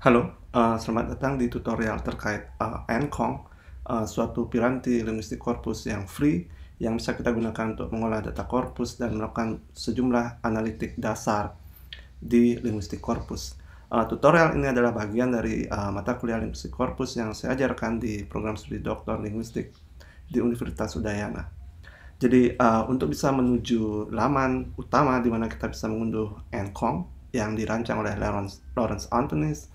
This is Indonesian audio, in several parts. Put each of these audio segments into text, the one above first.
Halo, uh, selamat datang di tutorial terkait uh, eh, Nkong, uh, eh, suatu piranti linguistik korpus yang free yang bisa kita gunakan untuk mengolah data korpus dan melakukan sejumlah analitik dasar di linguistik korpus. Uh, tutorial ini adalah bagian dari uh, mata kuliah linguistik korpus yang saya ajarkan di program studi doktor linguistik di Universitas Udayana. Jadi uh, untuk bisa menuju laman utama di mana kita bisa mengunduh Nkong yang dirancang oleh Lawrence, Lawrence Antonis,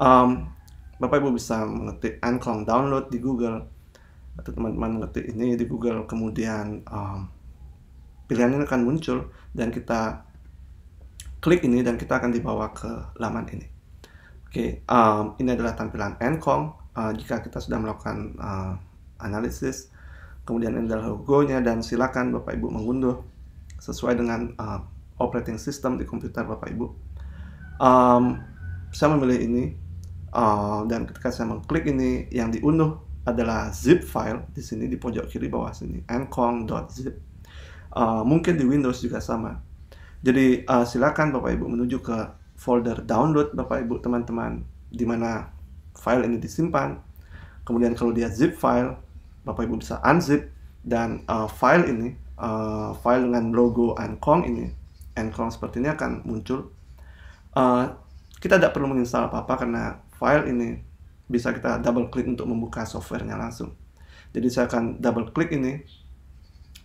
um, Bapak Ibu bisa mengetik Anclong download di Google atau teman-teman mengetik ini di Google kemudian um, pilihan ini akan muncul dan kita klik ini dan kita akan dibawa ke laman ini. Oke, okay, um, ini adalah tampilan Encom uh, jika kita sudah melakukan uh, analisis. Kemudian ini adalah logonya dan silakan Bapak Ibu mengunduh sesuai dengan uh, operating system di komputer Bapak Ibu. Um, saya memilih ini uh, dan ketika saya mengklik ini yang diunduh adalah zip file di sini di pojok kiri bawah sini nkong.zip uh, eh, mungkin di Windows juga sama jadi uh, silakan Bapak Ibu menuju ke folder download Bapak Ibu teman-teman di mana file ini disimpan kemudian kalau dia zip file Bapak Ibu bisa unzip dan uh, file ini uh, file dengan logo nkong ini nkong seperti ini akan muncul uh, kita tidak perlu menginstal apa-apa karena file ini bisa kita double klik untuk membuka softwarenya langsung. Jadi saya akan double klik ini,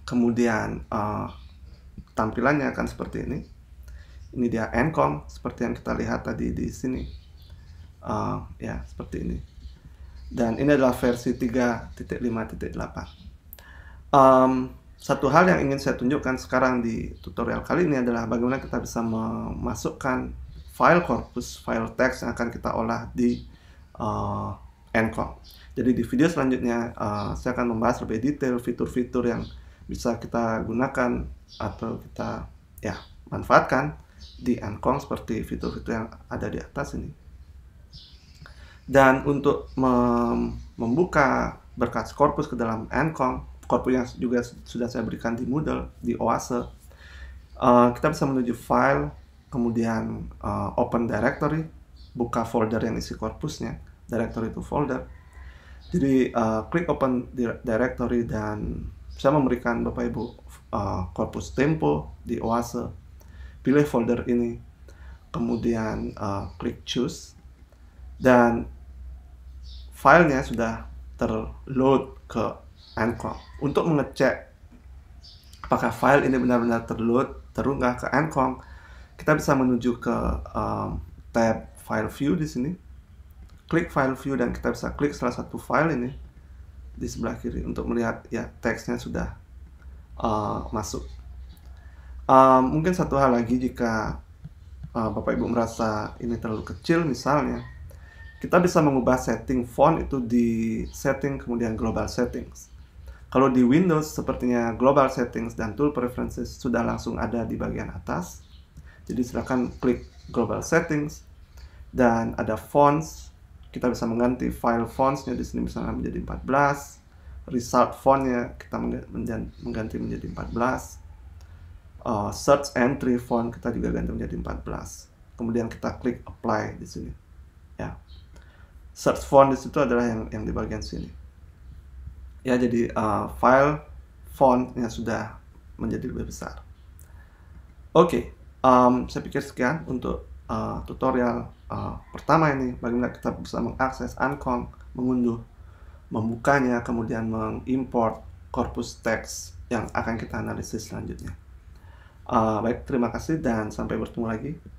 kemudian uh, tampilannya akan seperti ini. Ini dia Encom seperti yang kita lihat tadi di sini. Uh, ya seperti ini. Dan ini adalah versi 3.5.8. Um, satu hal yang ingin saya tunjukkan sekarang di tutorial kali ini adalah bagaimana kita bisa memasukkan file corpus, file text yang akan kita olah di uh, eh, Encore. Jadi di video selanjutnya uh, saya akan membahas lebih detail fitur-fitur yang bisa kita gunakan atau kita ya manfaatkan di Encore seperti fitur-fitur yang ada di atas ini. Dan untuk mem membuka berkas corpus ke dalam Encore, korpus yang juga sudah saya berikan di Moodle, di Oase, uh, kita bisa menuju file kemudian uh, open directory, buka folder yang isi korpusnya, directory to folder. Jadi uh, klik open directory dan saya memberikan Bapak Ibu uh, korpus tempo di Oase. Pilih folder ini, kemudian uh, klik choose dan filenya sudah terload ke Anchor untuk mengecek apakah file ini benar-benar terload terunggah ke Anchor kita bisa menuju ke um, tab file view di sini klik file view dan kita bisa klik salah satu file ini di sebelah kiri untuk melihat ya teksnya sudah uh, masuk um, mungkin satu hal lagi jika uh, bapak ibu merasa ini terlalu kecil misalnya kita bisa mengubah setting font itu di setting kemudian global settings kalau di Windows sepertinya global settings dan tool preferences sudah langsung ada di bagian atas jadi silahkan klik global settings dan ada fonts. Kita bisa mengganti file fontsnya di sini misalnya menjadi 14 result fontnya kita mengganti menjadi 14 uh, eh, search entry font kita juga ganti menjadi 14 kemudian kita klik apply di sini ya search font di situ adalah yang yang di bagian sini ya jadi uh, file fontnya sudah menjadi lebih besar oke okay um, saya pikir sekian untuk uh, tutorial uh, pertama ini bagaimana kita bisa mengakses Ancon, mengunduh, membukanya, kemudian mengimport korpus teks yang akan kita analisis selanjutnya. Uh, baik, terima kasih dan sampai bertemu lagi.